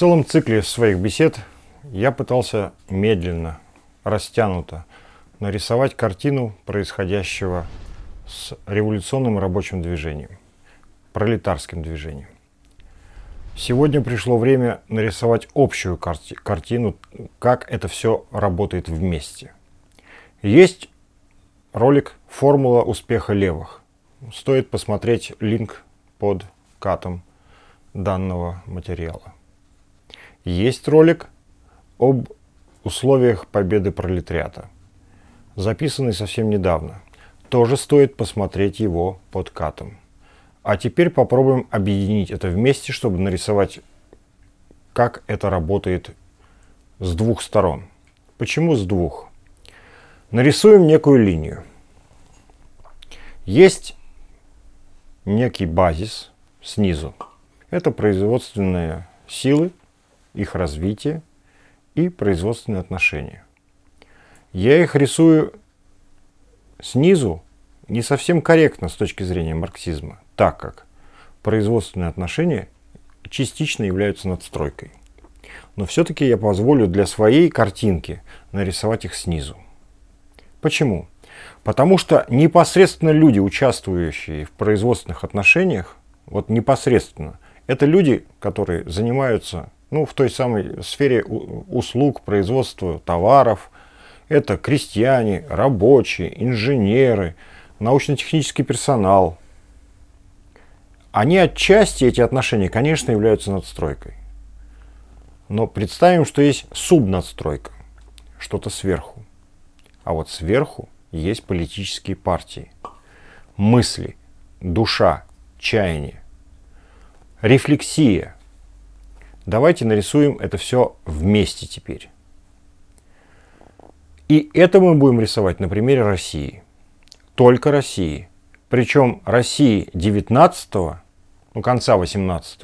целом цикле своих бесед я пытался медленно, растянуто нарисовать картину происходящего с революционным рабочим движением, пролетарским движением. Сегодня пришло время нарисовать общую карти картину, как это все работает вместе. Есть ролик «Формула успеха левых». Стоит посмотреть линк под катом данного материала. Есть ролик об условиях победы пролетариата, записанный совсем недавно. Тоже стоит посмотреть его под катом. А теперь попробуем объединить это вместе, чтобы нарисовать, как это работает с двух сторон. Почему с двух? Нарисуем некую линию. Есть некий базис снизу. Это производственные силы, их развитие и производственные отношения. Я их рисую снизу не совсем корректно с точки зрения марксизма, так как производственные отношения частично являются надстройкой. Но все-таки я позволю для своей картинки нарисовать их снизу. Почему? Потому что непосредственно люди, участвующие в производственных отношениях, вот непосредственно, это люди, которые занимаются ну, в той самой сфере услуг, производства товаров. Это крестьяне, рабочие, инженеры, научно-технический персонал. Они отчасти, эти отношения, конечно, являются надстройкой. Но представим, что есть субнадстройка, что-то сверху. А вот сверху есть политические партии, мысли, душа, чаяние, рефлексия – Давайте нарисуем это все вместе теперь. И это мы будем рисовать на примере России. Только России. Причем России 19 ну, конца 18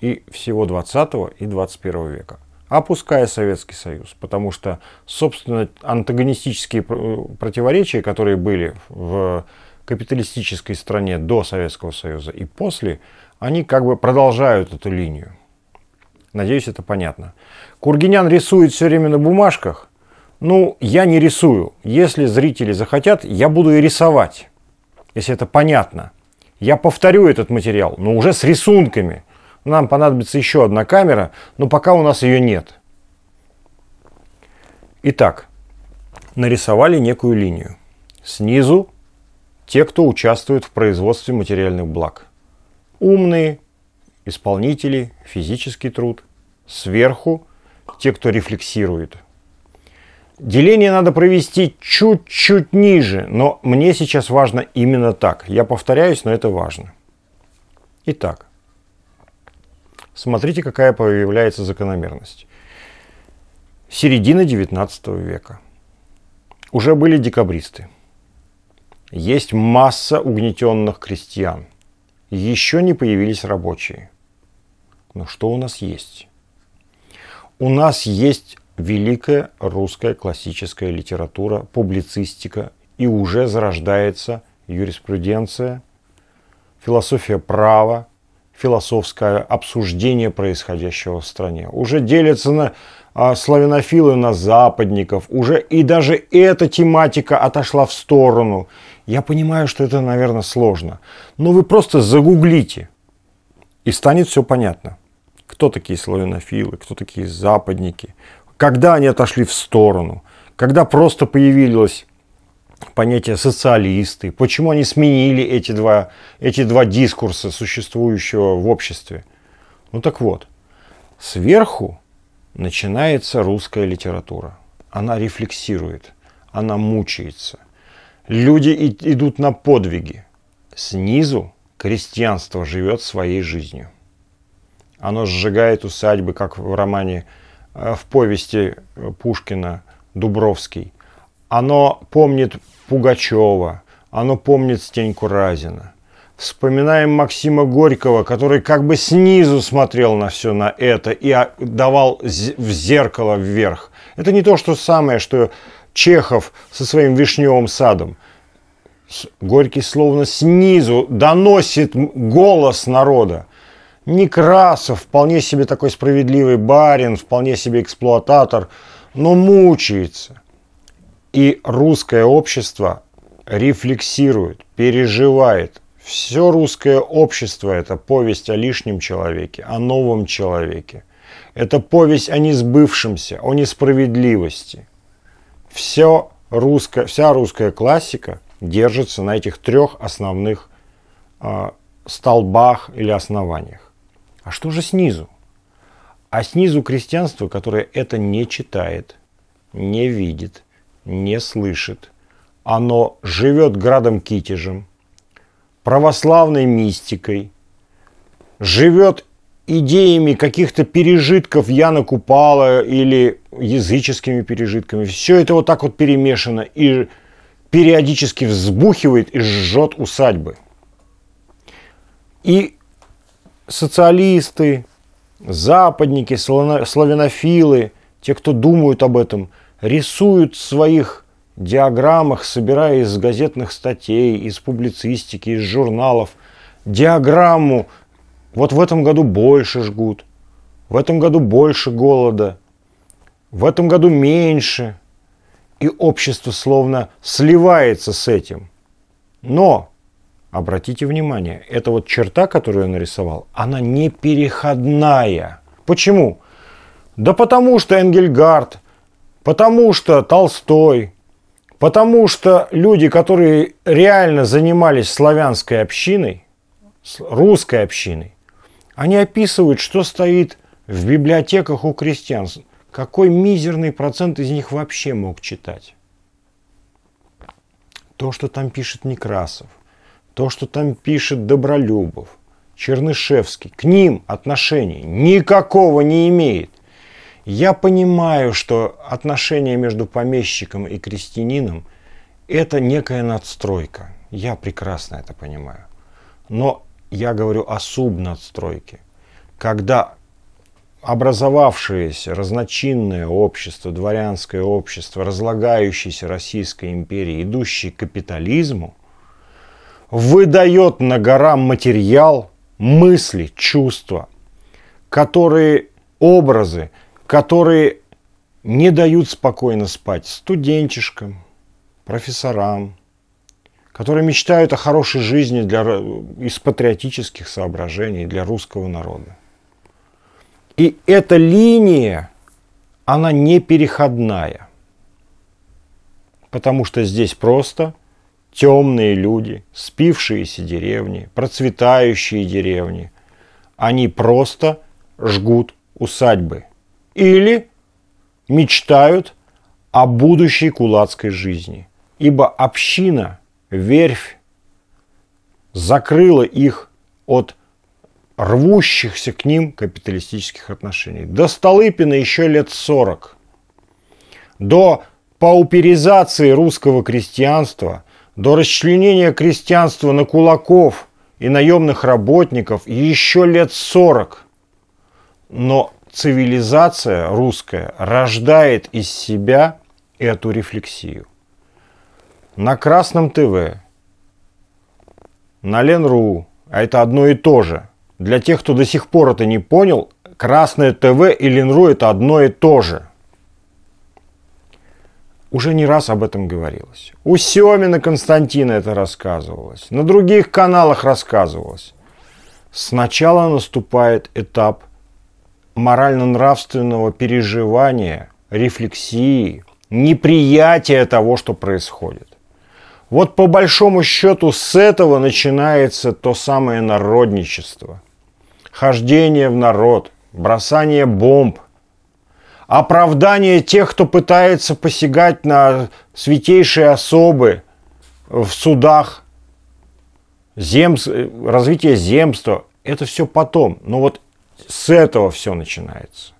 и всего 20 и 21 века, опуская Советский Союз, потому что, собственно, антагонистические э, противоречия, которые были в капиталистической стране до Советского Союза и после, они как бы продолжают эту линию. Надеюсь, это понятно. Кургинян рисует все время на бумажках. Ну, я не рисую. Если зрители захотят, я буду и рисовать, если это понятно. Я повторю этот материал, но уже с рисунками. Нам понадобится еще одна камера, но пока у нас ее нет. Итак, нарисовали некую линию. Снизу те, кто участвует в производстве материальных благ. Умные, исполнители, физический труд, сверху те, кто рефлексирует. Деление надо провести чуть-чуть ниже, но мне сейчас важно именно так. Я повторяюсь, но это важно. Итак, смотрите, какая появляется закономерность. Середина 19 века. Уже были декабристы. Есть масса угнетенных крестьян. Еще не появились рабочие – но что у нас есть? У нас есть великая русская классическая литература, публицистика, и уже зарождается юриспруденция, философия права, философское обсуждение происходящего в стране. Уже делятся на а, славянофилы, на западников. Уже и даже эта тематика отошла в сторону. Я понимаю, что это, наверное, сложно. Но вы просто загуглите, и станет все понятно кто такие славянофилы, кто такие западники, когда они отошли в сторону, когда просто появилось понятие социалисты, почему они сменили эти два, эти два дискурса существующего в обществе. Ну так вот, сверху начинается русская литература. Она рефлексирует, она мучается. Люди идут на подвиги. Снизу крестьянство живет своей жизнью. Оно сжигает усадьбы, как в романе, э, в повести э, Пушкина «Дубровский». Оно помнит Пугачева, оно помнит Стеньку Разина. Вспоминаем Максима Горького, который как бы снизу смотрел на все на это и а, давал в зеркало вверх. Это не то, что самое, что Чехов со своим вишневым садом. Горький словно снизу доносит голос народа. Некрасов, вполне себе такой справедливый барин, вполне себе эксплуататор, но мучается. И русское общество рефлексирует, переживает. Все русское общество – это повесть о лишнем человеке, о новом человеке. Это повесть о несбывшемся, о несправедливости. Все русское, вся русская классика держится на этих трех основных э, столбах или основаниях. А что же снизу? А снизу крестьянство, которое это не читает, не видит, не слышит. Оно живет градом-китежем, православной мистикой, живет идеями каких-то пережитков Яна Купала или языческими пережитками. Все это вот так вот перемешано и периодически взбухивает и жжет усадьбы. И социалисты, западники, славянофилы, те, кто думают об этом, рисуют в своих диаграммах, собирая из газетных статей, из публицистики, из журналов, диаграмму, вот в этом году больше жгут, в этом году больше голода, в этом году меньше – и общество словно сливается с этим. Но Обратите внимание, эта вот черта, которую я нарисовал, она не переходная. Почему? Да потому что Энгельгард, потому что Толстой, потому что люди, которые реально занимались славянской общиной, русской общиной, они описывают, что стоит в библиотеках у крестьян. Какой мизерный процент из них вообще мог читать? То, что там пишет Некрасов, то, что там пишет Добролюбов, Чернышевский, к ним отношений никакого не имеет. Я понимаю, что отношения между помещиком и крестьянином – это некая надстройка. Я прекрасно это понимаю. Но я говорю о субнадстройке. Когда образовавшееся разночинное общество, дворянское общество, разлагающееся Российской империи, идущее к капитализму – выдает на горам материал, мысли, чувства, которые образы, которые не дают спокойно спать студенчишкам, профессорам, которые мечтают о хорошей жизни для, из патриотических соображений для русского народа. И эта линия, она не переходная, потому что здесь просто – темные люди, спившиеся деревни, процветающие деревни. Они просто жгут усадьбы. Или мечтают о будущей кулацкой жизни. Ибо община, верфь закрыла их от рвущихся к ним капиталистических отношений. До Столыпина еще лет 40. До пауперизации русского крестьянства – до расчленения крестьянства на кулаков и наемных работников еще лет сорок. Но цивилизация русская рождает из себя эту рефлексию. На Красном ТВ, на Ленру, а это одно и то же. Для тех, кто до сих пор это не понял, Красное ТВ и Ленру это одно и то же – уже не раз об этом говорилось. У Семина Константина это рассказывалось. На других каналах рассказывалось. Сначала наступает этап морально-нравственного переживания, рефлексии, неприятия того, что происходит. Вот по большому счету с этого начинается то самое народничество. Хождение в народ, бросание бомб, оправдание тех, кто пытается посягать на святейшие особы в судах, земс, развитие земства. Это все потом. Но вот с этого все начинается.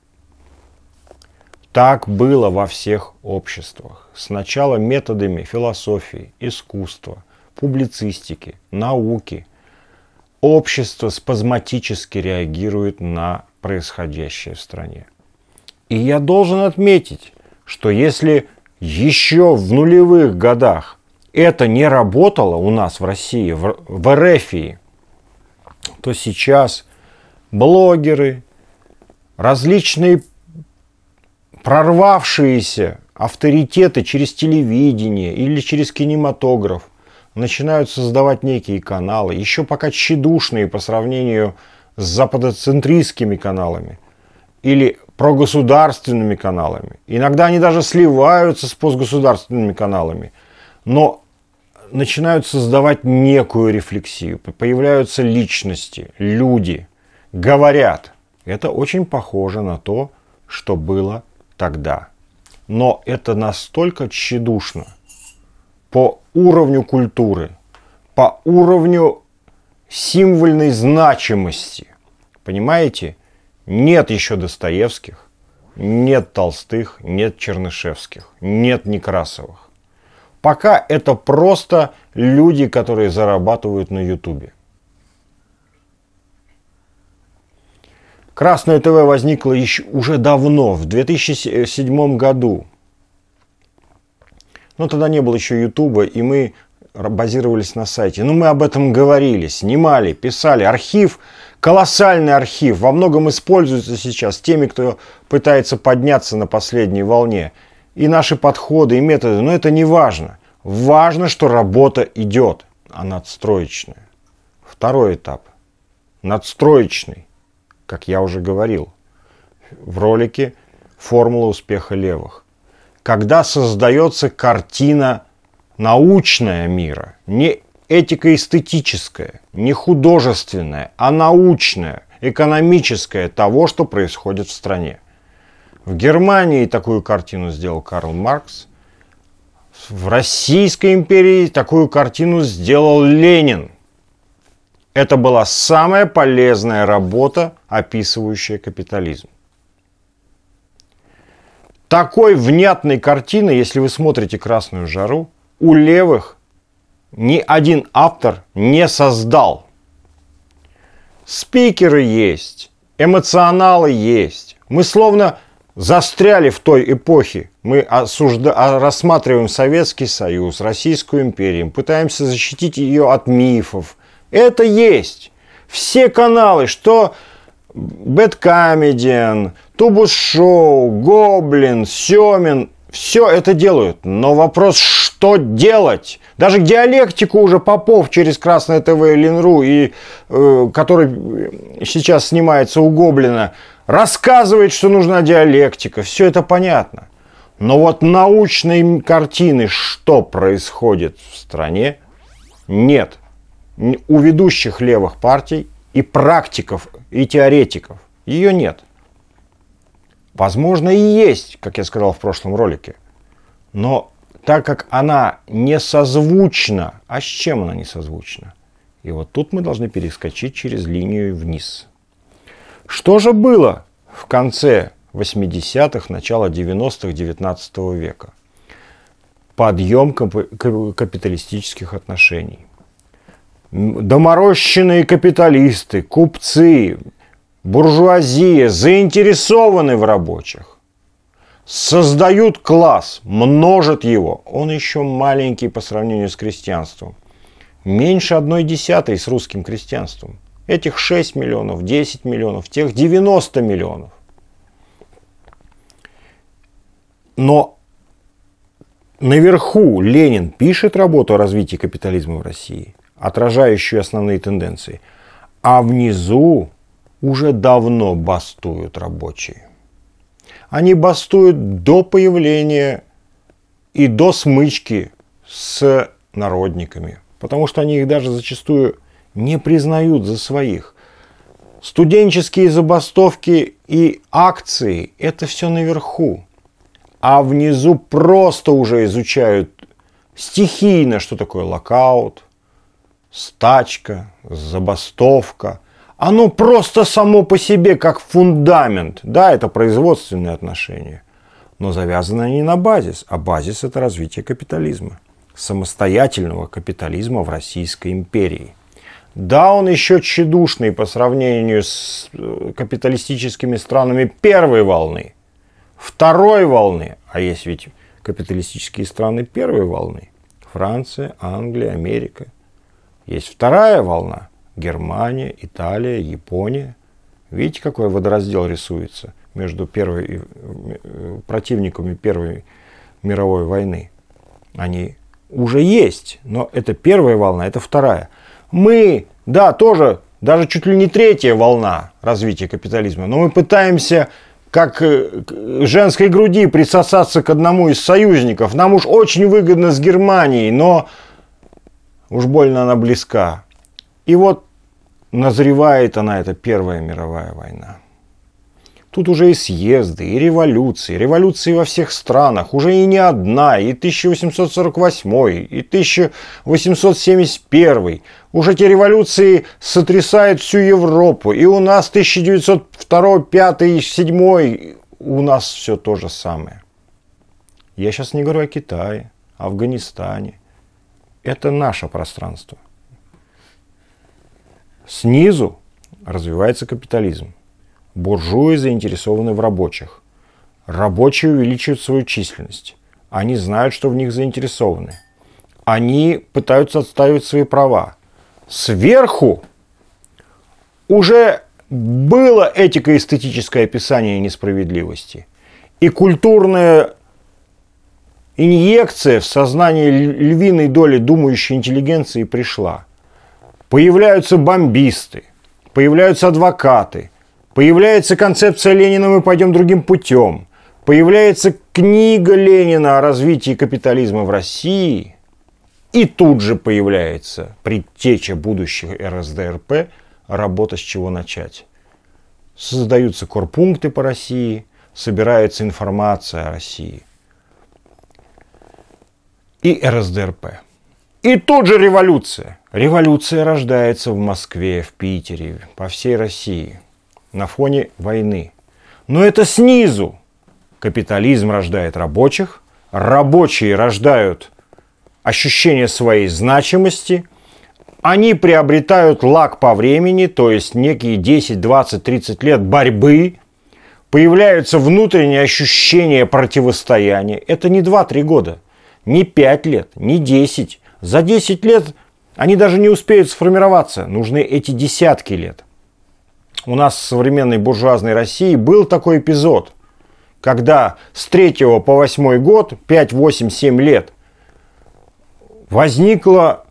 Так было во всех обществах. Сначала методами философии, искусства, публицистики, науки. Общество спазматически реагирует на происходящее в стране. И я должен отметить, что если еще в нулевых годах это не работало у нас в России, в, в РФ, то сейчас блогеры, различные прорвавшиеся авторитеты через телевидение или через кинематограф начинают создавать некие каналы, еще пока тщедушные по сравнению с западоцентристскими каналами, или прогосударственными каналами. Иногда они даже сливаются с постгосударственными каналами. Но начинают создавать некую рефлексию. Появляются личности, люди, говорят. Это очень похоже на то, что было тогда. Но это настолько тщедушно по уровню культуры, по уровню символьной значимости. Понимаете? Нет еще Достоевских, нет Толстых, нет Чернышевских, нет Некрасовых. Пока это просто люди, которые зарабатывают на Ютубе. Красное ТВ возникло еще, уже давно, в 2007 году. Но тогда не было еще Ютуба, и мы базировались на сайте. Ну, мы об этом говорили, снимали, писали. Архив, колоссальный архив, во многом используется сейчас теми, кто пытается подняться на последней волне. И наши подходы, и методы, но это не важно. Важно, что работа идет, а надстроечная. Второй этап. Надстроечный, как я уже говорил в ролике «Формула успеха левых». Когда создается картина научная мира, не этико эстетическая не художественная, а научная, экономическая того, что происходит в стране. В Германии такую картину сделал Карл Маркс, в Российской империи такую картину сделал Ленин. Это была самая полезная работа, описывающая капитализм. Такой внятной картины, если вы смотрите «Красную жару», у левых ни один автор не создал. Спикеры есть, эмоционалы есть. Мы словно застряли в той эпохе. Мы осужда... А, рассматриваем Советский Союз, Российскую империю, пытаемся защитить ее от мифов. Это есть. Все каналы, что Бэткомедиан, Тубус Шоу, Гоблин, Семин все это делают. Но вопрос, что делать? Даже диалектику уже Попов через Красное ТВ и Ленру, и, э, который сейчас снимается у Гоблина, рассказывает, что нужна диалектика. Все это понятно. Но вот научной картины, что происходит в стране, нет. У ведущих левых партий и практиков, и теоретиков ее нет возможно, и есть, как я сказал в прошлом ролике. Но так как она не созвучна, а с чем она не созвучна? И вот тут мы должны перескочить через линию вниз. Что же было в конце 80-х, начало 90-х 19 века? Подъем капиталистических отношений. Доморощенные капиталисты, купцы, буржуазия заинтересованы в рабочих, создают класс, множат его. Он еще маленький по сравнению с крестьянством. Меньше одной десятой с русским крестьянством. Этих 6 миллионов, 10 миллионов, тех 90 миллионов. Но наверху Ленин пишет работу о развитии капитализма в России, отражающую основные тенденции. А внизу уже давно бастуют рабочие. Они бастуют до появления и до смычки с народниками, потому что они их даже зачастую не признают за своих. Студенческие забастовки и акции – это все наверху. А внизу просто уже изучают стихийно, что такое локаут, стачка, забастовка – оно просто само по себе как фундамент. Да, это производственные отношения, но завязаны они на базис, а базис – это развитие капитализма, самостоятельного капитализма в Российской империи. Да, он еще тщедушный по сравнению с э, капиталистическими странами первой волны, второй волны, а есть ведь капиталистические страны первой волны – Франция, Англия, Америка. Есть вторая волна – Германия, Италия, Япония. Видите, какой водораздел рисуется между первой, э, противниками Первой мировой войны? Они уже есть, но это первая волна, это вторая. Мы, да, тоже, даже чуть ли не третья волна развития капитализма, но мы пытаемся как э, женской груди присосаться к одному из союзников. Нам уж очень выгодно с Германией, но уж больно она близка. И вот назревает она, это Первая мировая война. Тут уже и съезды, и революции, революции во всех странах, уже и не одна, и 1848, и 1871. Уже эти революции сотрясают всю Европу, и у нас 1902, 5, 7, у нас все то же самое. Я сейчас не говорю о Китае, Афганистане. Это наше пространство. Снизу развивается капитализм. Буржуи заинтересованы в рабочих. Рабочие увеличивают свою численность. Они знают, что в них заинтересованы. Они пытаются отстаивать свои права. Сверху уже было этико-эстетическое описание несправедливости. И культурная инъекция в сознание львиной доли думающей интеллигенции пришла – Появляются бомбисты, появляются адвокаты, появляется концепция Ленина «Мы пойдем другим путем», появляется книга Ленина о развитии капитализма в России – и тут же появляется предтеча будущих РСДРП, работа с чего начать. Создаются корпункты по России, собирается информация о России и РСДРП. И тут же революция. Революция рождается в Москве, в Питере, по всей России на фоне войны. Но это снизу. Капитализм рождает рабочих, рабочие рождают ощущение своей значимости, они приобретают лак по времени, то есть некие 10, 20, 30 лет борьбы, появляются внутренние ощущения противостояния. Это не 2-3 года, не 5 лет, не 10, за 10 лет они даже не успеют сформироваться. Нужны эти десятки лет. У нас в современной буржуазной России был такой эпизод, когда с 3 по 8 год, 5, 8, 7 лет, возникла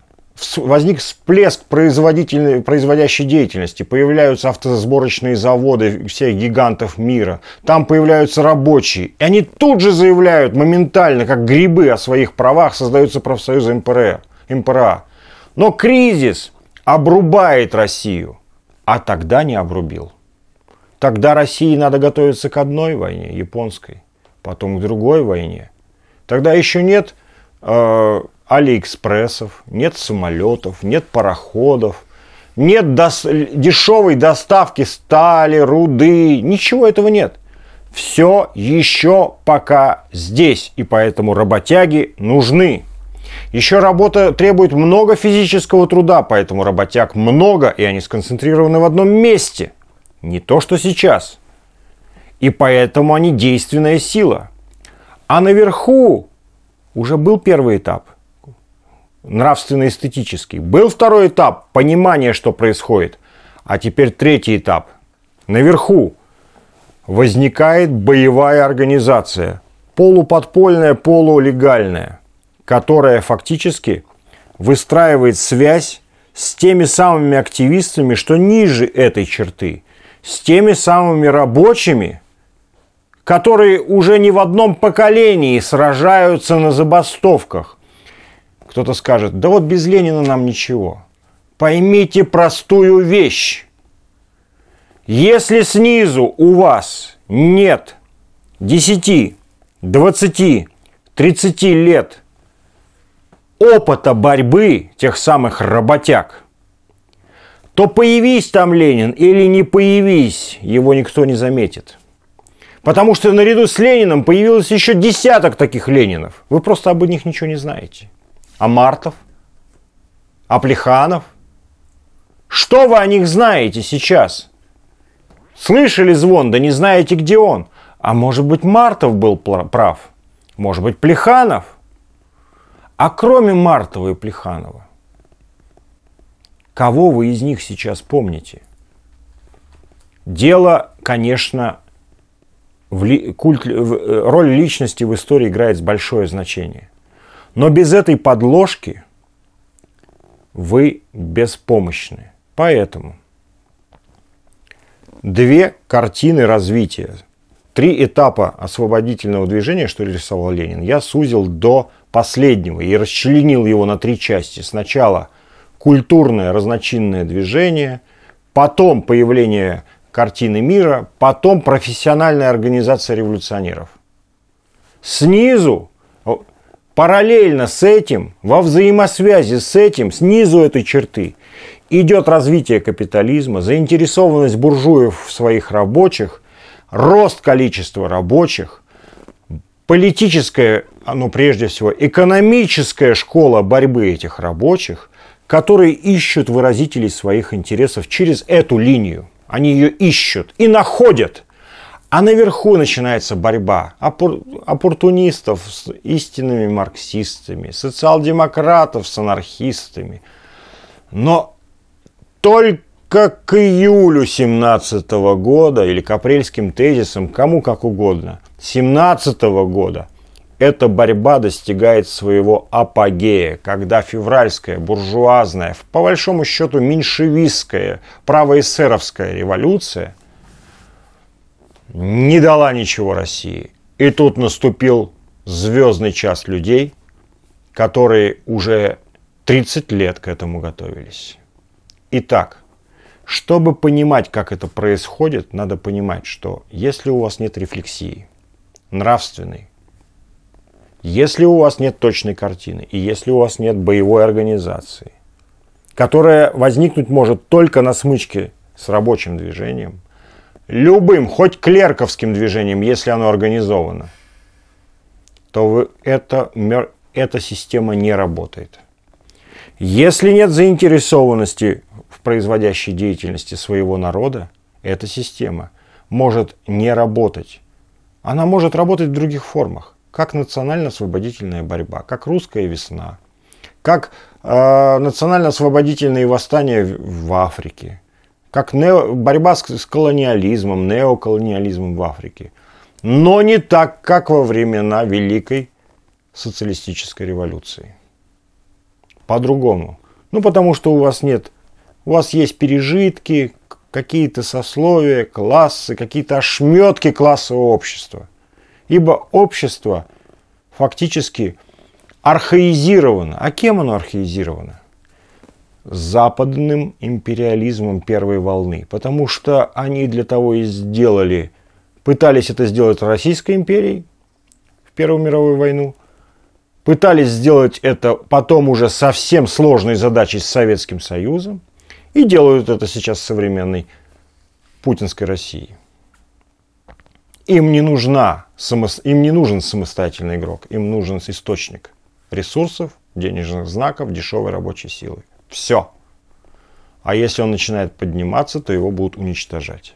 возник всплеск производительной, производящей деятельности. Появляются автосборочные заводы всех гигантов мира. Там появляются рабочие. И они тут же заявляют моментально, как грибы о своих правах, создаются профсоюзы МПР, МПРА. Но кризис обрубает Россию. А тогда не обрубил. Тогда России надо готовиться к одной войне, японской, потом к другой войне. Тогда еще нет э, алиэкспрессов, нет самолетов, нет пароходов, нет дос- дешевой доставки стали, руды, ничего этого нет. Все еще пока здесь, и поэтому работяги нужны. Еще работа требует много физического труда, поэтому работяг много, и они сконцентрированы в одном месте. Не то, что сейчас. И поэтому они действенная сила. А наверху уже был первый этап нравственно-эстетический. Был второй этап, понимание, что происходит. А теперь третий этап. Наверху возникает боевая организация, полуподпольная, полулегальная, которая фактически выстраивает связь с теми самыми активистами, что ниже этой черты, с теми самыми рабочими, которые уже не в одном поколении сражаются на забастовках, кто-то скажет, да вот без Ленина нам ничего. Поймите простую вещь. Если снизу у вас нет 10, 20, 30 лет опыта борьбы тех самых работяг, то появись там Ленин или не появись, его никто не заметит. Потому что наряду с Лениным появилось еще десяток таких Ленинов. Вы просто об них ничего не знаете. А Мартов? А Плеханов? Что вы о них знаете сейчас? Слышали звон, да не знаете, где он. А может быть, Мартов был прав? Может быть, Плеханов? А кроме Мартова и Плеханова, кого вы из них сейчас помните? Дело, конечно, в ли, культ, в, э, роль личности в истории играет большое значение. Но без этой подложки вы беспомощны. Поэтому две картины развития, три этапа освободительного движения, что рисовал Ленин, я сузил до последнего и расчленил его на три части. Сначала культурное разночинное движение, потом появление картины мира, потом профессиональная организация революционеров. Снизу Параллельно с этим, во взаимосвязи с этим, снизу этой черты, идет развитие капитализма, заинтересованность буржуев в своих рабочих, рост количества рабочих, политическая, ну прежде всего, экономическая школа борьбы этих рабочих, которые ищут выразителей своих интересов через эту линию. Они ее ищут и находят – а наверху начинается борьба оппор... оппортунистов с истинными марксистами, социал-демократов с анархистами. Но только к июлю 17 года или к апрельским тезисам, кому как угодно, 17 года эта борьба достигает своего апогея, когда февральская, буржуазная, по большому счету меньшевистская, правоэсеровская революция – не дала ничего России. И тут наступил звездный час людей, которые уже 30 лет к этому готовились. Итак, чтобы понимать, как это происходит, надо понимать, что если у вас нет рефлексии, нравственной, если у вас нет точной картины и если у вас нет боевой организации, которая возникнуть может только на смычке с рабочим движением, любым, хоть клерковским движением, если оно организовано, то вы, это, эта система не работает. Если нет заинтересованности в производящей деятельности своего народа, эта система может не работать. Она может работать в других формах, как национально-освободительная борьба, как русская весна, как э, национально-освободительные восстания в, в Африке – как нео, борьба с, с колониализмом, неоколониализмом в Африке. Но не так, как во времена Великой социалистической революции. По-другому. Ну, потому что у вас нет, у вас есть пережитки, какие-то сословия, классы, какие-то ошметки классового общества. Ибо общество фактически архаизировано. А кем оно архаизировано? западным империализмом первой волны, потому что они для того и сделали, пытались это сделать Российской империей в Первую мировую войну, пытались сделать это потом уже совсем сложной задачей с Советским Союзом и делают это сейчас современной путинской России. Им не, нужна, им не нужен самостоятельный игрок, им нужен источник ресурсов, денежных знаков, дешевой рабочей силы. Все. А если он начинает подниматься, то его будут уничтожать.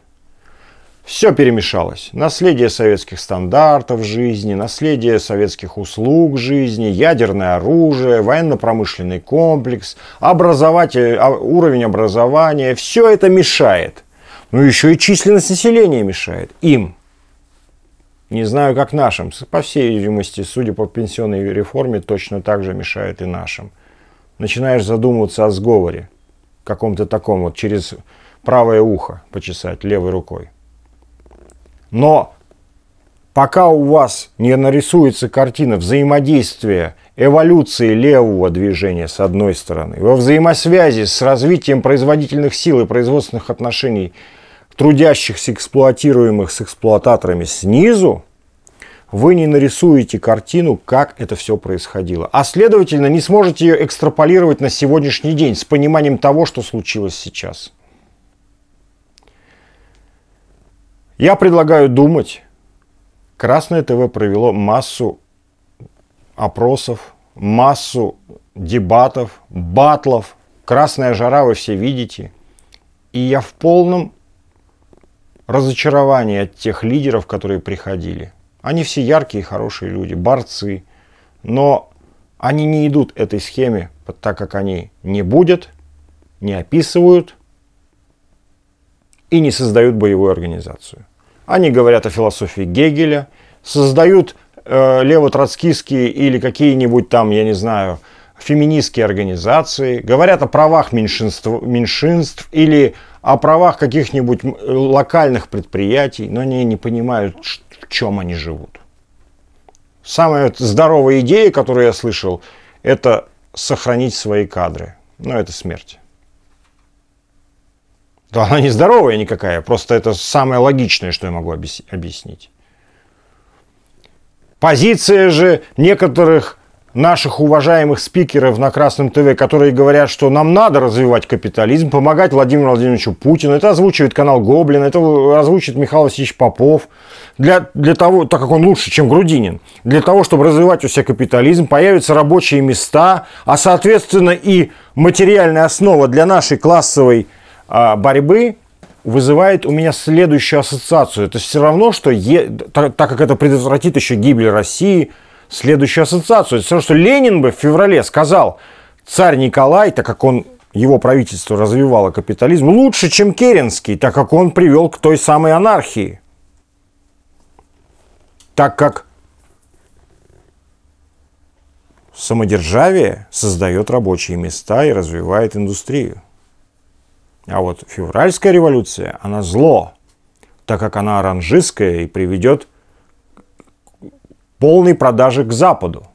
Все перемешалось. Наследие советских стандартов жизни, наследие советских услуг жизни, ядерное оружие, военно-промышленный комплекс, образователь, а, уровень образования. Все это мешает. Ну еще и численность населения мешает им. Не знаю, как нашим. По всей видимости, судя по пенсионной реформе, точно так же мешает и нашим начинаешь задумываться о сговоре, каком-то таком вот, через правое ухо почесать левой рукой. Но пока у вас не нарисуется картина взаимодействия эволюции левого движения с одной стороны, во взаимосвязи с развитием производительных сил и производственных отношений трудящихся эксплуатируемых с эксплуататорами снизу, вы не нарисуете картину, как это все происходило. А следовательно, не сможете ее экстраполировать на сегодняшний день с пониманием того, что случилось сейчас. Я предлагаю думать. Красное ТВ провело массу опросов, массу дебатов, батлов. Красная жара вы все видите. И я в полном разочаровании от тех лидеров, которые приходили – они все яркие и хорошие люди, борцы. Но они не идут этой схеме, так как они не будут, не описывают и не создают боевую организацию. Они говорят о философии Гегеля, создают э, лево или какие-нибудь там, я не знаю, феминистские организации, говорят о правах меньшинств, меньшинств или о правах каких-нибудь локальных предприятий, но они не понимают, что чем они живут. Самая здоровая идея, которую я слышал, это сохранить свои кадры. Но это смерть. Да она не здоровая никакая, просто это самое логичное, что я могу объяснить. Позиция же некоторых наших уважаемых спикеров на Красном ТВ, которые говорят, что нам надо развивать капитализм, помогать Владимиру Владимировичу Путину. Это озвучивает канал Гоблин, это озвучит Михаил Васильевич Попов. Для, для того, так как он лучше, чем Грудинин, для того, чтобы развивать у себя капитализм, появятся рабочие места, а соответственно и материальная основа для нашей классовой а, борьбы вызывает у меня следующую ассоциацию. Это все равно, что е, так, так как это предотвратит еще гибель России – следующую ассоциацию. Это то, что Ленин бы в феврале сказал, царь Николай, так как он его правительство развивало капитализм, лучше, чем Керенский, так как он привел к той самой анархии. Так как самодержавие создает рабочие места и развивает индустрию. А вот февральская революция, она зло, так как она оранжистская и приведет к полной продажи к Западу.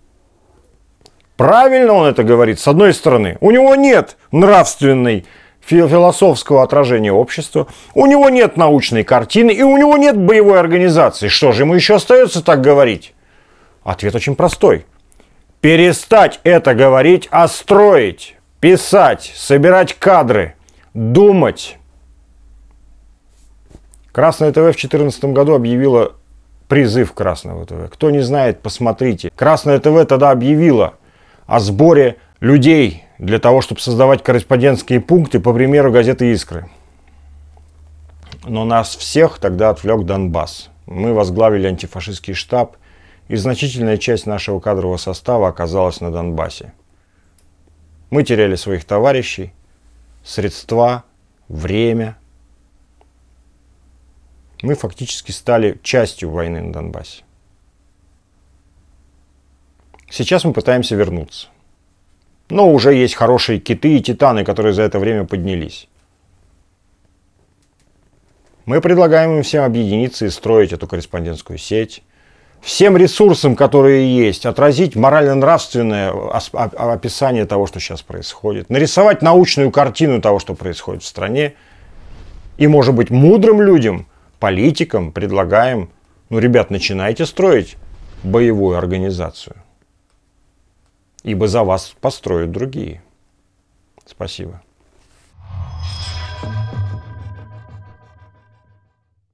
Правильно он это говорит, с одной стороны. У него нет нравственной философского отражения общества, у него нет научной картины и у него нет боевой организации. Что же ему еще остается так говорить? Ответ очень простой. Перестать это говорить, а строить, писать, собирать кадры, думать. Красная ТВ в 2014 году объявила призыв Красного ТВ. Кто не знает, посмотрите. Красное ТВ тогда объявило о сборе людей для того, чтобы создавать корреспондентские пункты, по примеру газеты «Искры». Но нас всех тогда отвлек Донбасс. Мы возглавили антифашистский штаб, и значительная часть нашего кадрового состава оказалась на Донбассе. Мы теряли своих товарищей, средства, время – мы фактически стали частью войны на Донбассе. Сейчас мы пытаемся вернуться. Но уже есть хорошие киты и титаны, которые за это время поднялись. Мы предлагаем им всем объединиться и строить эту корреспондентскую сеть. Всем ресурсам, которые есть, отразить морально-нравственное описание того, что сейчас происходит. Нарисовать научную картину того, что происходит в стране. И, может быть, мудрым людям – политикам предлагаем, ну, ребят, начинайте строить боевую организацию. Ибо за вас построят другие. Спасибо.